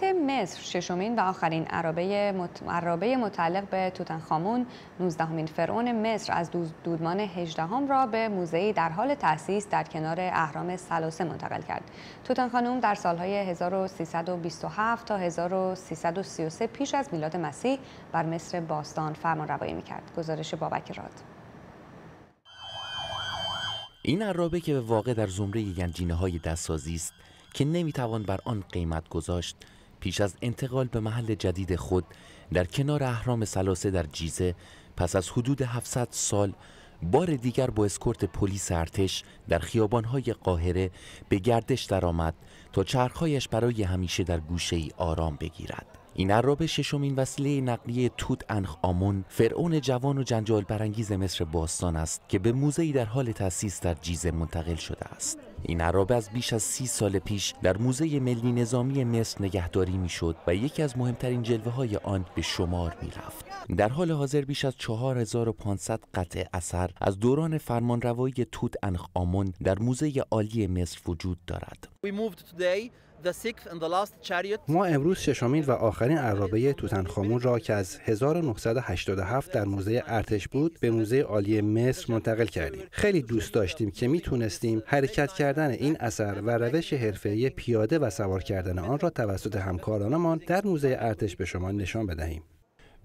مصر ششمین و آخرین عربه متعلق به توتنخامون 19 همین فرعون مصر از دودمان 18 را به موزهی در حال تأسیس در کنار اهرام سلاسه منتقل کرد. توتنخامون در سالهای 1327 تا 1333 پیش از میلاد مسیح بر مصر باستان فرمان روایی میکرد. گزارش بابک راد. این عرابه که به واقع در زمره گنجینه های دستازی است که نمیتوان بر آن قیمت گذاشت پیش از انتقال به محل جدید خود در کنار اهرام سلاسه در جیزه پس از حدود 700 سال بار دیگر با اسکورت پلیس ارتش در خیابانهای قاهره به گردش درآمد تا چرخهایش برای همیشه در گوشه ای آرام بگیرد. این عرابه ششمین وسیله نقلیه توت انخ آمون فرعون جوان و جنجال برانگیز مصر باستان است که به موزه‌ای در حال تأسیس در جیزه منتقل شده است این عرابه از بیش از سی سال پیش در موزه ملی نظامی مصر نگهداری میشد و یکی از مهمترین جلوه های آن به شمار می رفت. در حال حاضر بیش از 4500 قطع اثر از دوران فرمانروایی توت انخ آمون در موزه عالی مصر وجود دارد. ما امروز ششمین و آخرین عرابه توتنخامون را که از 1987 در موزه ارتش بود به موزه عالی مصر منتقل کردیم. خیلی دوست داشتیم که میتونستیم حرکت کردن این اثر و روش حرفه‌ای پیاده و سوار کردن آن را توسط همکارانمان در موزه ارتش به شما نشان بدهیم.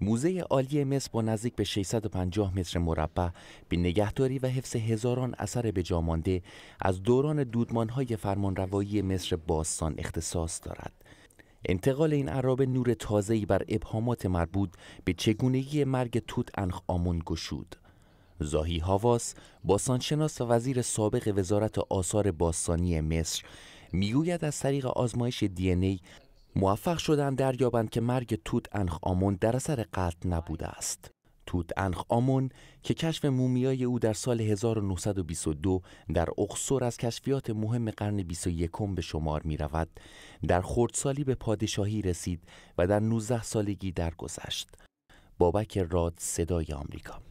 موزه عالی مصر با نزدیک به 650 متر مربع به نگهداری و حفظ هزاران اثر جامانده از دوران دودمانهای فرمانروایی مصر باستان اختصاص دارد. انتقال این عرابه نور تازه‌ای بر ابهامات مربوط به چگونگی مرگ توت انخ آمون گشود. زاهی هاواس باستانشناس و وزیر سابق وزارت آثار باستانی مصر میگوید از طریق آزمایش دی موفق شدند دریابند که مرگ توت انخ آمون در اثر قتل نبوده است. توت انخ آمون که کشف مومیای او در سال 1922 در اقصر از کشفیات مهم قرن 21 به شمار می رود در خردسالی به پادشاهی رسید و در 19 سالگی درگذشت. بابک راد صدای آمریکا